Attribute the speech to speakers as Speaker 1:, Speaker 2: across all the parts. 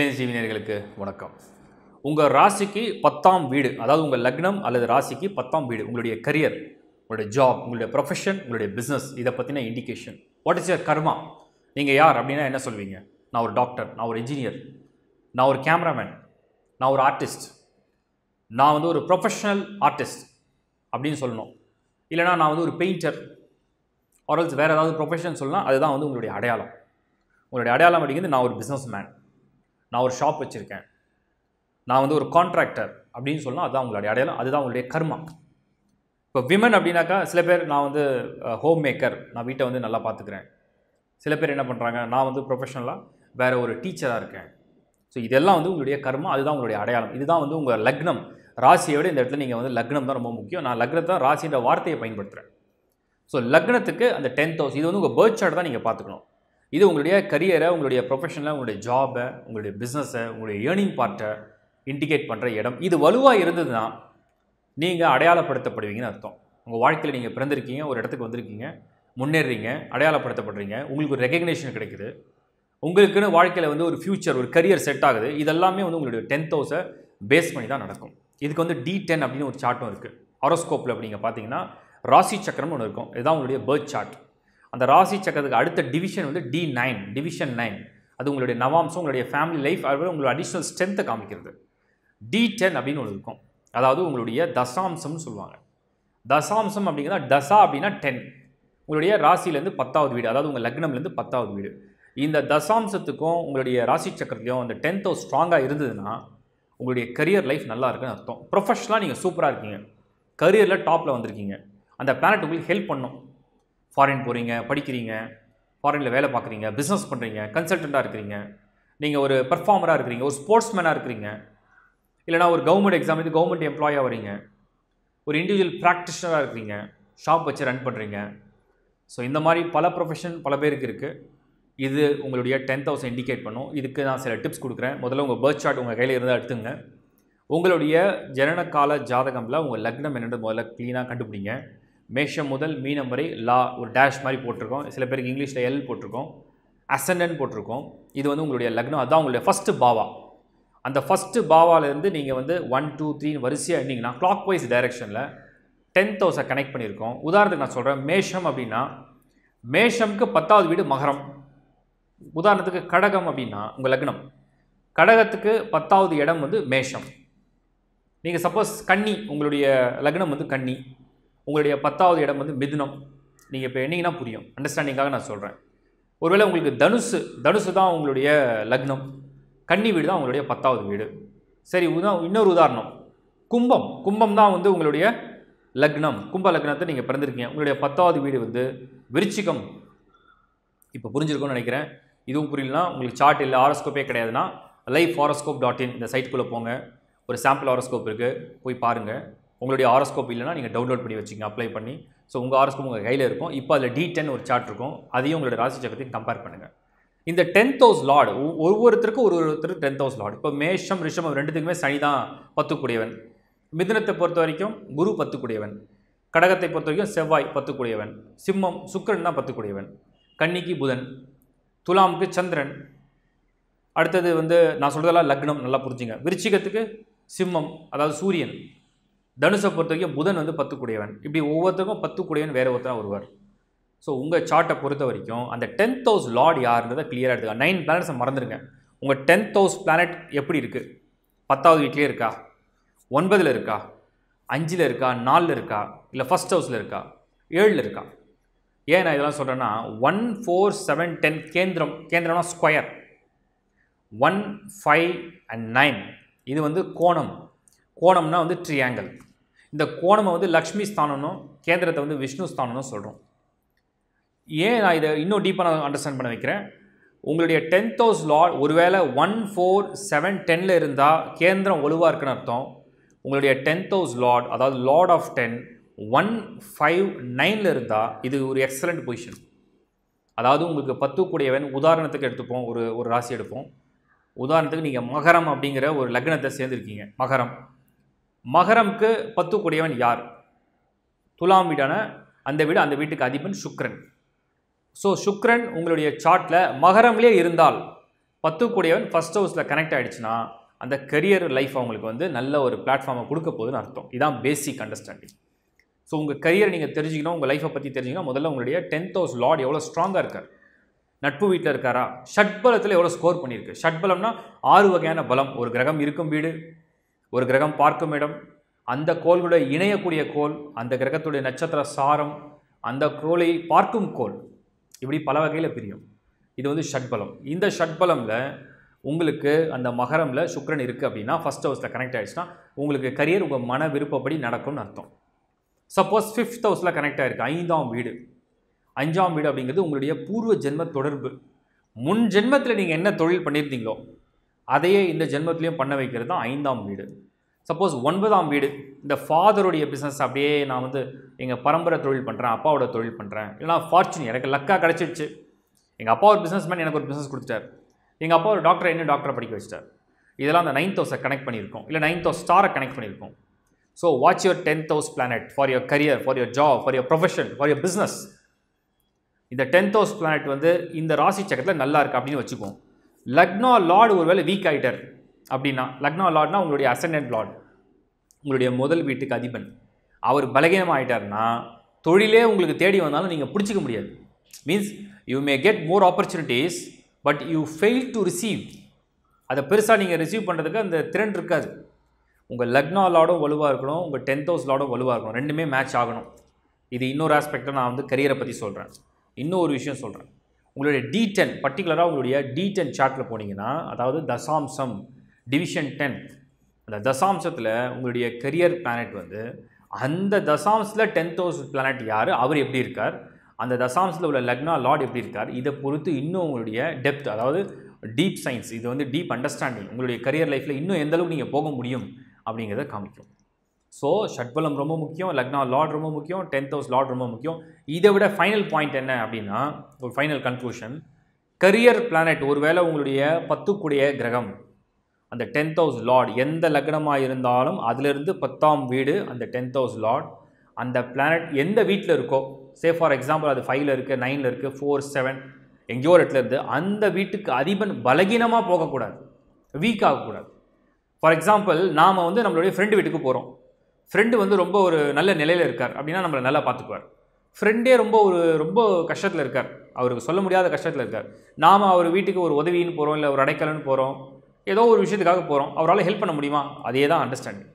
Speaker 1: headlines ஜீவினியர்களுக்கு வணக்கம் உங்கள் ராசிக்கு பத்தாம் வீடு அதாவது உங்கள் லக்னம் அல்லது ராசிக்கு பத்தாம் வீடு உங்களுடைய கரியர் உங்களுடைய ஜாப் உங்களுடைய ப்ரொஃபஷன் உங்களுடைய பிஸ்னஸ் இதை பற்றின indication what is your karma நீங்கள் யார் அப்படின்னா என்ன சொல்வீங்க நான் ஒரு டாக்டர் நான் ஒரு இன்ஜினியர் நான் ஒரு கேமராமேன் நான் ஒரு ஆர்டிஸ்ட் நான் வந்து ஒரு ப்ரொஃபஷனல் ஆர்டிஸ்ட் அப்படின்னு சொல்லணும் இல்லைனா நான் வந்து ஒரு பெயிண்டர் ஆர்எல்ஸ் வேறு ஏதாவது ப்ரொஃபஷன் சொல்லலாம் அதுதான் வந்து உங்களுடைய அடையாளம் உங்களுடைய அடையாளம் அப்படிங்கிறது நான் ஒரு பிஸ்னஸ் மேன் நான் ஒரு ஷாப் வச்சுருக்கேன் நான் வந்து ஒரு கான்ட்ராக்டர் அப்படின்னு சொன்னால் அதுதான் உங்களுடைய அடையாளம் அதுதான் உங்களுடைய கர்மா இப்போ விமன் அப்படின்னாக்கா சில பேர் நான் வந்து ஹோம் மேக்கர் நான் வீட்டை வந்து நல்லா பார்த்துக்கிறேன் சில பேர் என்ன பண்ணுறாங்க நான் வந்து ப்ரொஃபஷனலாக வேறு ஒரு டீச்சராக இருக்கேன் ஸோ இதெல்லாம் வந்து உங்களுடைய கர்மம் அதுதான் உங்களுடைய அடையாளம் இதுதான் வந்து உங்கள் லக்னம் ராசியை விட இந்த இடத்துல நீங்கள் வந்து லக்னம் தான் ரொம்ப முக்கியம் நான் லக்னத்தை ராசின்ற வார்த்தையை பயன்படுத்துகிறேன் ஸோ லக்னத்துக்கு அந்த டென்த் ஹவுஸ் இது வந்து உங்கள் பேர்த் சார்ட் தான் நீங்கள் பார்த்துக்கணும் இது உங்களுடைய கரியரை உங்களுடைய ப்ரொஃபஷனில் உங்களுடைய ஜாபை உங்களுடைய பிஸ்னஸை உங்களுடைய ஏர்னிங் பார்ட்டை இண்டிகேட் பண்ணுற இடம் இது வலுவாக இருந்ததுன்னா நீங்கள் அடையாளப்படுத்தப்படுவீங்கன்னு அர்த்தம் உங்கள் வாழ்க்கையில் நீங்கள் பிறந்திருக்கீங்க ஒரு இடத்துக்கு வந்திருக்கீங்க முன்னேறீங்க அடையாளப்படுத்தப்படுறீங்க உங்களுக்கு ஒரு ரெகக்னேஷன் கிடைக்குது உங்களுக்குன்னு வாழ்க்கையில் வந்து ஒரு ஃப்யூச்சர் ஒரு கரியர் செட் ஆகுது இதெல்லாமே வந்து உங்களுடைய டென்த் ஹவுஸை பேஸ் பண்ணி தான் நடக்கும் இதுக்கு வந்து டி டென் அப்படின்னு ஒரு சார்ட்டும் இருக்குது ஆரோஸ்கோப்பில் அப்படிங்க பார்த்தீங்கன்னா ராசி சக்கரம்னு ஒன்று இருக்கும் இதுதான் உங்களுடைய பேர்த் சார்ட் அந்த ராசி சக்கரத்துக்கு அடுத்த டிவிஷன் வந்து டி நைன் டிவிஷன் நைன் அது உங்களுடைய நவாம்சம் உங்களுடைய ஃபேமிலி லைஃப் அதுவே உங்களுடைய அடிஷ்னல் ஸ்ட்ரென்த்தை காமிக்கிறது டி டென் அப்படின்னு ஒன்று இருக்கும் அதாவது உங்களுடைய தசாம்சம்னு சொல்லுவாங்க தசாம்சம் அப்படிங்கிறது தசா அப்படின்னா டென் உங்களுடைய ராசிலேருந்து பத்தாவது வீடு அதாவது உங்கள் லக்னம்லேருந்து பத்தாவது வீடு இந்த தசாம்சத்துக்கும் உங்களுடைய ராசி சக்கரத்துலையும் அந்த டென்த் ஹவுஸ் ஸ்ட்ராங்காக இருந்ததுன்னா உங்களுடைய கரியர் லைஃப் நல்லா இருக்குன்னு அர்த்தம் ப்ரொஃபஷனலாக நீங்கள் சூப்பராக இருக்கீங்க கரியரில் டாப்பில் வந்திருக்கீங்க அந்த பிளானட் உங்களுக்கு ஹெல்ப் பண்ணும் ஃபாரின் போகிறீங்க படிக்கிறீங்க ஃபாரினில் வேலை பார்க்குறீங்க பிஸ்னஸ் பண்ணுறீங்க கன்சல்டண்ட்டாக இருக்கிறீங்க நீங்கள் ஒரு பர்ஃபார்மராக இருக்கிறீங்க ஒரு ஸ்போர்ட்ஸ்மேனாக இருக்கிறீங்க இல்லைனா ஒரு கவர்மெண்ட் எக்ஸாம் இது கவர்மெண்ட் எம்ப்ளாயாக வரீங்க ஒரு இண்டிவிஜுவல் ப்ராக்டிஷனராக இருக்கிறீங்க ஷாப் வச்சு ரன் பண்ணுறீங்க ஸோ இந்த மாதிரி பல ப்ரொஃபஷன் பல பேருக்கு இருக்குது இது உங்களுடைய டென் தௌசண்ட் இண்டிகேட் பண்ணும் இதுக்கு நான் சில டிப்ஸ் கொடுக்குறேன் முதல்ல உங்கள் பர்த் சார்ட் உங்கள் கையில் இருந்தால் எடுத்துங்க உங்களுடைய ஜனனகால ஜாதகமில் உங்கள் லக்னம் என்னென்னு முதல்ல க்ளீனாக கண்டுபிடிங்க மேஷம் முதல் மீனம் வரை லா ஒரு டேஷ் மாதிரி போட்டிருக்கோம் சில பேருக்கு இங்கிலீஷில் எல் போட்டிருக்கோம் அசண்டன் போட்டிருக்கோம் இது வந்து உங்களுடைய லக்னம் அதுதான் உங்களுடைய ஃபஸ்ட்டு பாவா அந்த ஃபஸ்ட்டு பாவாலேருந்து நீங்கள் வந்து ஒன் டூ த்ரீன்னு வரிசையாக எண்ணிங்கன்னா கிளாக் வைஸ் டைரெக்ஷனில் டென் தௌசண்ட் கனெக்ட் பண்ணியிருக்கோம் உதாரணத்துக்கு நான் சொல்கிறேன் மேஷம் அப்படின்னா மேஷம்க்கு பத்தாவது வீடு மகரம் உதாரணத்துக்கு கடகம் அப்படின்னா உங்கள் லக்னம் கடகத்துக்கு பத்தாவது இடம் வந்து மேஷம் நீங்கள் சப்போஸ் கன்னி உங்களுடைய லக்னம் வந்து கன்னி உங்களுடைய பத்தாவது இடம் வந்து மிதுனம் நீங்கள் இப்போ என்னீங்கன்னா புரியும் அண்டர்ஸ்டாண்டிங்காக நான் சொல்கிறேன் ஒருவேளை உங்களுக்கு தனுசு தனுசு தான் உங்களுடைய லக்னம் கன்னி வீடு தான் உங்களுடைய பத்தாவது வீடு சரி இன்னொரு உதாரணம் கும்பம் கும்பம் தான் வந்து உங்களுடைய லக்னம் கும்ப லக்னத்தை நீங்கள் பிறந்திருக்கீங்க உங்களுடைய பத்தாவது வீடு வந்து விருச்சிகம் இப்போ புரிஞ்சிருக்கும்னு நினைக்கிறேன் இதுவும் புரியலனா உங்களுக்கு சார்ட் இல்லை ஆரோஸ்கோப்பே கிடையாதுன்னா லைஃப் ஆரோஸ்கோப் டாட் இன் இந்த சைட்டுக்குள்ளே போங்க ஒரு சாம்பிள் ஆரோஸ்கோப் இருக்குது போய் பாருங்கள் உங்களுடைய ஆரோஸ்கோப் இல்லைன்னா நீங்கள் டவுன்லோட் பண்ணி வச்சுங்க அப்ளை பண்ணி ஸோ உங்கள் ஆரோஸ்கோப் உங்கள் கையில் இருக்கும் இப்போ அதில் டி டென் ஒரு சார்ட் இருக்கும் அதையும் உங்களோட ராசி சக்கரத்தையும் கம்பேர் பண்ணுங்கள் இந்த டென்த் ஹவுஸ் லார்டு ஒவ்வொருத்தருக்கும் ஒரு ஒருத்தர் டென்த் ஹவுஸ் லார்டு இப்போ மேஷம் ரிஷம் ரெண்டுத்துக்குமே சனி தான் பத்துக்கூடியவன் மிதனத்தை பொறுத்த வரைக்கும் குரு பத்துக்கூடியவன் கடகத்தை பொறுத்த வரைக்கும் செவ்வாய் பத்துக்கூடியவன் சிம்மம் சுக்கரன் தான் பத்துக்கூடியவன் கன்னிக்கு புதன் துலாமுக்கு சந்திரன் அடுத்தது வந்து நான் சொல்கிறதெல்லாம் லக்னம் நல்லா புரிஞ்சுங்க விருச்சிகத்துக்கு சிம்மம் அதாவது சூரியன் தனுஷை பொறுத்த வரைக்கும் புதன் வந்து பத்து கூடையவன் இப்படி ஒவ்வொருத்தருக்கும் பத்து கூடையவன் வேறு ஒருத்தர் வருவார் ஸோ உங்கள் சார்ட்டை பொறுத்த வரைக்கும் அந்த டென்த் ஹவுஸ் லார்ட் யாருன்றதை கிளியராக எடுத்துக்கா நைன் பிளானட்ஸை மறந்துடுங்க உங்கள் டென்த் ஹவுஸ் பிளானட் எப்படி இருக்குது பத்தாவது வீட்லேயே இருக்கா ஒன்பதில் இருக்கா அஞ்சில் இருக்கா நாலில் இருக்கா இல்லை ஃபஸ்ட் ஹவுஸில் இருக்கா ஏழில் இருக்கா ஏன் நான் இதெல்லாம் சொல்கிறேன்னா ஒன் ஃபோர் செவன் டென் கேந்திரம் கேந்திரம்னா square one five and nine இது வந்து கோணம் கோணம்னா வந்து ட்ரியாங்கிள் இந்த கோணமை வந்து லக்ஷ்மி ஸ்தானம்னும் கேந்திரத்தை வந்து விஷ்ணு ஸ்தானம்னு சொல்கிறோம் ஏன் நான் இதை இன்னும் டீப்பாக நான் அண்டர்ஸ்டாண்ட் பண்ண வைக்கிறேன் உங்களுடைய டென்த் ஹவுஸ் லா ஒருவேளை ஒன் ஃபோர் செவன் டென்னில் இருந்தால் கேந்திரம் ஒழுவாக இருக்குன்னு அர்த்தம் உங்களுடைய டென்த் ஹவுஸ் லார்ட் அதாவது lord of ten one five நைனில் இருந்தால் இது ஒரு எக்ஸலண்ட் பொசிஷன் அதாவது உங்களுக்கு பத்து கூடியவன் உதாரணத்துக்கு எடுத்துப்போம் ஒரு ஒரு ராசி எடுப்போம் உதாரணத்துக்கு நீங்கள் மகரம் அப்படிங்கிற ஒரு லக்னத்தை சேர்ந்துருக்கீங்க மகரம் மகரம்க்கு பத்து யார் துலாம் வீடான அந்த வீடு அந்த வீட்டுக்கு அதிபன் சுக்ரன் ஸோ சுக்ரன் உங்களுடைய சார்ட்டில் மகரம்லேயே இருந்தால் பத்து ஃபஸ்ட் ஹவுஸில் கனெக்ட் ஆகிடுச்சுன்னா அந்த கரியர் லைஃப் அவங்களுக்கு வந்து நல்ல ஒரு பிளாட்ஃபார்மை கொடுக்க போகுதுன்னு அர்த்தம் இதான் பேசிக் அண்டர்ஸ்டாண்டிங் ஸோ உங்கள் கரியர் நீங்கள் தெரிஞ்சுக்கணும் உங்கள் லைஃப்பை பற்றி தெரிஞ்சுக்கணும் முதல்ல உங்களுடைய டென்த் ஹவுஸ் லார்ட் எவ்வளோ ஸ்ட்ராங்காக இருக்கார் நட்பு வீட்டில் இருக்காரா ஷட்பலத்தில் எவ்வளோ ஸ்கோர் பண்ணியிருக்கு ஷட்பலம்னா ஆறு வகையான பலம் ஒரு கிரகம் இருக்கும் வீடு ஒரு கிரகம் பார்க்கும் இடம் அந்த கோள்களுடைய இணையக்கூடிய கோள் அந்த கிரகத்துடைய நட்சத்திர சாரம் அந்த கோளை பார்க்கும் கோள் இப்படி பல வகையில் பிரியும் இது வந்து ஷட்பலம் இந்த ஷட்பலமில் உங்களுக்கு அந்த மகரமில் சுக்கரன் இருக்குது அப்படின்னா ஃபஸ்ட் ஹவுஸில் கனெக்ட் ஆகிடுச்சுன்னா உங்களுக்கு கரியர் உங்கள் மன விருப்பப்படி நடக்கும்னு அர்த்தம் சப்போஸ் ஃபிஃப்த் ஹவுஸில் கனெக்ட் ஆகிருக்கு ஐந்தாம் வீடு அஞ்சாம் வீடு அப்படிங்கிறது உங்களுடைய பூர்வ ஜென்ம தொடர்பு முன் ஜென்மத்தில் நீங்கள் என்ன தொழில் பண்ணியிருந்தீங்களோ அதையே இந்த ஜென்மத்துலேயும் பண்ண வைக்கிறது தான் ஐந்தாம் வீடு சப்போஸ் ஒன்பதாம் வீடு இந்த ஃபாதருடைய பிஸ்னஸ் அப்படியே நான் வந்து எங்கள் பரம்பரை தொழில் பண்ணுறேன் அப்பாவோட தொழில் பண்ணுறேன் இல்லைனா ஃபார்ச்சுன் எனக்கு லக்காக கிடச்சிடுச்சு எங்கள் அப்பா ஒரு பிஸ்னஸ் மேன் எனக்கு ஒரு பிஸ்னஸ் கொடுத்துட்டார் எங்கள் அப்பா ஒரு டாக்டர் என்ன டாக்டரை படிக்க வச்சிட்டார் இதெல்லாம் அந்த நைன்த் ஹவுஸை கனெக்ட் பண்ணியிருக்கோம் இல்லை நைன்த் ஹவுஸ் ஸ்டாரை கனெக்ட் பண்ணியிருக்கோம் so watch your tenth house planet for your career for your job for your profession for your business இந்த டென்த் ஹவுஸ் பிளானட் வந்து இந்த ராசி சக்கரத்தில் நல்லா இருக்குது அப்படின்னு வச்சுக்குவோம் லக்னா லார்டு ஒருவேளை வீக் ஆகிட்டார் அப்படின்னா லக்னா லார்ட்னா உங்களுடைய அசண்டன்ட் லார்டு உங்களுடைய முதல் வீட்டுக்கு அதிபன் அவர் பலகீனம் ஆகிட்டார்னா தொழிலே உங்களுக்கு தேடி வந்தாலும் நீங்கள் பிடிச்சிக்க முடியாது means you may get more opportunities but you fail to receive அதை பெருசாக நீங்கள் ரிசீவ் பண்ணுறதுக்கு அந்த திறன் இருக்காது உங்கள் லக்னா லார்டும் வலுவாக இருக்கணும் உங்கள் டென்த் ஹவுஸ் லார்டும் வலுவாக இருக்கணும் ரெண்டுமே மேட்ச் ஆகணும் இது இன்னொரு ஆஸ்பெக்டாக நான் வந்து கரியரை பற்றி சொல்கிறேன் இன்னொரு விஷயம் சொல்கிறேன் உங்களுடைய டி டென் பர்டிகுலராக உங்களுடைய டி டென் சார்ட்டில் போனீங்கன்னா அதாவது தசாம்சம் டிவிஷன் டென் அந்த தசாம்சத்தில் உங்களுடைய கரியர் பிளானட் வந்து அந்த தசாம்சத்தில் டென்த் ஹவுஸ் பிளானட் யார் அவர் எப்படி இருக்கார் அந்த தசாம்சத்தில் உள்ள லக்னா லார்ட் எப்படி இருக்கார் இதை பொறுத்து இன்னும் உங்களுடைய டெப்த் அதாவது டீப் சயின்ஸ் இது வந்து டீப் அண்டர்ஸ்டாண்டிங் உங்களுடைய கரியர் லைஃப்பில் இன்னும் எந்தளவுக்கு நீங்கள் போக முடியும் அப்படிங்கிறத காமிக்கும் ஸோ ஷட்பலம் ரொம்ப முக்கியம் லக்னா லார்ட் ரொம்ப முக்கியம் டென்த் ஹவுஸ் லார்ட் ரொம்ப முக்கியம் இதை விட ஃபைனல் பாயிண்ட் என்ன அப்படின்னா ஒரு ஃபைனல் கன்க்ளூஷன் கரியர் பிளானட் ஒருவேளை உங்களுடைய பத்துக்குடைய கிரகம் அந்த டென்த் ஹவுஸ் லார்ட் எந்த லக்னமாக இருந்தாலும் அதிலிருந்து பத்தாம் வீடு அந்த டென்த் ஹவுஸ் லார்ட் அந்த பிளானட் எந்த வீட்டில் இருக்கோ சே ஃபார் எக்ஸாம்பிள் அது ஃபைவ்ல இருக்குது நைனில் இருக்குது ஃபோர் செவன் எங்கேயோ ஒரு இடத்துல இருந்து அந்த வீட்டுக்கு அதிபன் பலகீனமாக போகக்கூடாது வீக் ஆகக்கூடாது ஃபார் எக்ஸாம்பிள் நாம் வந்து நம்மளுடைய ஃப்ரெண்டு வீட்டுக்கு போகிறோம் ஃப்ரெண்டு வந்து ரொம்ப ஒரு நல்ல நிலையில் இருக்கார் அப்படின்னா நம்மளை நல்லா பார்த்துக்குவார் ஃப்ரெண்டே ரொம்ப ஒரு ரொம்ப கஷ்டத்தில் இருக்கார் அவருக்கு சொல்ல முடியாத கஷ்டத்தில் இருக்கார் நாம் அவர் வீட்டுக்கு ஒரு உதவின்னு போகிறோம் இல்லை ஒரு அடைக்கலன்னு போகிறோம் ஏதோ ஒரு விஷயத்துக்காக போகிறோம் அவரால் ஹெல்ப் பண்ண முடியுமா அதே தான் அண்டர்ஸ்டாண்டிங்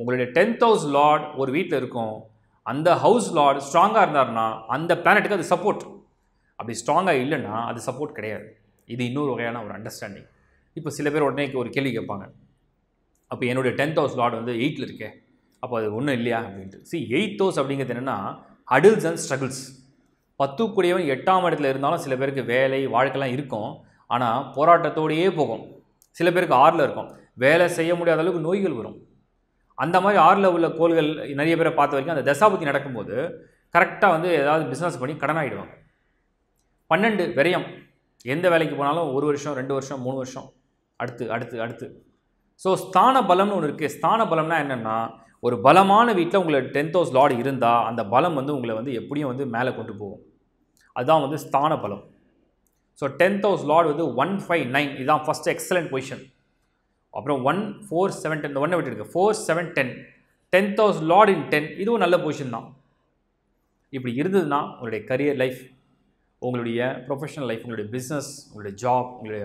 Speaker 1: உங்களுடைய டென்த் ஹவுஸ் லார்ட் ஒரு வீட்டில் இருக்கும் அந்த ஹவுஸ் லார்ட் ஸ்ட்ராங்காக இருந்தார்னா அந்த பிளானட்டுக்கு அது சப்போர்ட் அப்படி ஸ்ட்ராங்காக இல்லைன்னா அது சப்போர்ட் கிடையாது இது இன்னொரு வகையான ஒரு அண்டர்ஸ்டாண்டிங் இப்போ சில பேர் உடனே ஒரு கேள்வி கேட்பாங்க அப்போ என்னுடைய டென்த் ஹவுஸ் லார்டு வந்து எயிட்டில் இருக்கேன் அப்போ அது ஒன்றும் இல்லையா அப்படின்ட்டு சி எயித்தோஸ் அப்படிங்கிறது என்னென்னா அடில்ஸ் அண்ட் ஸ்ட்ரகிள்ஸ் பத்துக்குடியவன் எட்டாம் இடத்துல இருந்தாலும் சில பேருக்கு வேலை வாழ்க்கைலாம் இருக்கும் ஆனால் போராட்டத்தோடையே போகும் சில பேருக்கு ஆறில் இருக்கும் வேலை செய்ய முடியாத அளவுக்கு நோய்கள் வரும் அந்த மாதிரி ஆறில் உள்ள கோள்கள் நிறைய பேரை பார்த்த வரைக்கும் அந்த தசாபுத்தி நடக்கும்போது கரெக்டாக வந்து ஏதாவது பிஸ்னஸ் பண்ணி கடனாகிடுவாங்க பன்னெண்டு விரயம் எந்த வேலைக்கு போனாலும் ஒரு வருஷம் ரெண்டு வருஷம் மூணு வருஷம் அடுத்து அடுத்து அடுத்து ஸோ ஸ்தான பலம்னு ஒன்று இருக்குது ஸ்தான பலம்னா என்னென்னா ஒரு பலமான வீட்டில் உங்களோட டென்த் ஹவுஸ் லார்டு இருந்தால் அந்த பலம் வந்து உங்களை வந்து எப்படியும் வந்து மேலே கொண்டு போகும் அதுதான் வந்து ஸ்தான பலம் ஸோ டென்த் ஹவுஸ் லார்டு வந்து ஒன் ஃபைவ் நைன் இதுதான் ஃபஸ்ட் எக்ஸலண்ட் பொசிஷன் அப்புறம் ஒன் ஃபோர் செவன் டென் ஒன்னை விட்டுருக்கு four seven ten tenth house lord in ten இதுவும் நல்ல பொசிஷன் தான் இப்படி இருந்ததுன்னா உங்களுடைய கரியர் லைஃப் உங்களுடைய ப்ரொஃபஷனல் லைஃப் உங்களுடைய பிஸ்னஸ் உங்களுடைய ஜாப் உங்களுடைய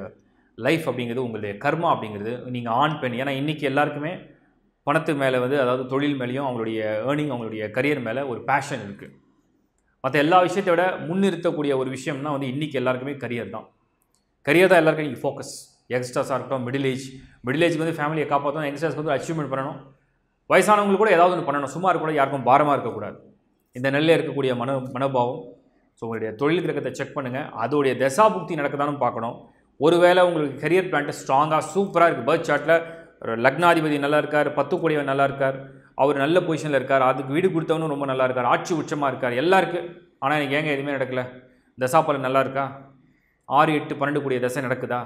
Speaker 1: லைஃப் அப்படிங்கிறது உங்களுடைய கர்மா அப்படிங்கிறது நீங்கள் ஆண் பெண் ஏன்னா இன்றைக்கி எல்லாருக்குமே பணத்து மேலே வந்து அதாவது தொழில் மேலேயும் அவங்களுடைய ஏர்னிங் அவங்களுடைய கரியர் மேலே ஒரு பேஷன் இருக்குது மற்ற எல்லா விஷயத்தை விட முன்னிறுத்தக்கூடிய ஒரு விஷயம்னா வந்து இன்றைக்கி எல்லாருக்குமே கரியர் தான் கரியர் தான் எல்லாருக்கும் இன்றைக்கி ஃபோக்கஸ் யங்ஸ்டர்ஸாக இருக்கட்டும் மிடில் ஏஜ் மிடில் ஏஜ்க்கு வந்து ஃபேமிலியை காப்பாற்றணும் யங்ஸ்டர்ஸ்க்கு வந்து அச்சீவ்மெண்ட் பண்ணணும் வயசானவங்களுக்கு கூட ஏதாவது ஒன்று பண்ணணும் சும்மா கூட யாருக்கும் பாரமாக இருக்கக்கூடாது இந்த நிலையில் இருக்கக்கூடிய மன மனோபாவம் ஸோ உங்களுடைய தொழில் கிரகத்தை செக் பண்ணுங்கள் அதோடைய தசாபுக்தி நடக்குதான்னு பார்க்கணும் ஒருவேளை உங்களுக்கு கரியர் பிளான்ட்டு ஸ்ட்ராங்காக சூப்பராக இருக்குது பர்த் சார்ட்டில் லக்னாதிபதி நல்லா இருக்கார் பத்துக்குடையவர் நல்லா இருக்கார் அவர் நல்ல பொசிஷனில் இருக்கார் அதுக்கு வீடு கொடுத்தவனும் ரொம்ப நல்லா இருக்கார் ஆட்சி உச்சமாக இருக்கார் எல்லாருக்கு இருக்குது ஆனால் எனக்கு ஏங்க எதுவுமே நடக்கலை தசாப்பலன் நல்லா இருக்கா ஆறு எட்டு பன்னெண்டு கூடிய தசை நடக்குதா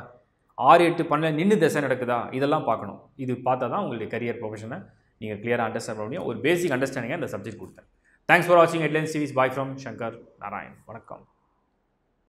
Speaker 1: ஆறு எட்டு பன்னெண்டு நின்று தசை நடக்குதா இதெல்லாம் பார்க்கணும் இது பார்த்தா தான் உங்களுடைய கரியர் ப்ரொஃபஷனை நீங்கள் கிளியராக அண்டர்ஸ்டாண்ட் பண்ண முடியும் ஒரு பேசிக் அண்டர்ஸ்டாண்டிங்காக இந்த சப்ஜெக்ட் கொடுத்தேன் தேங்க்ஸ் ஃபார் வாட்சிங் headlines series bye from Shankar Narayan வணக்கம்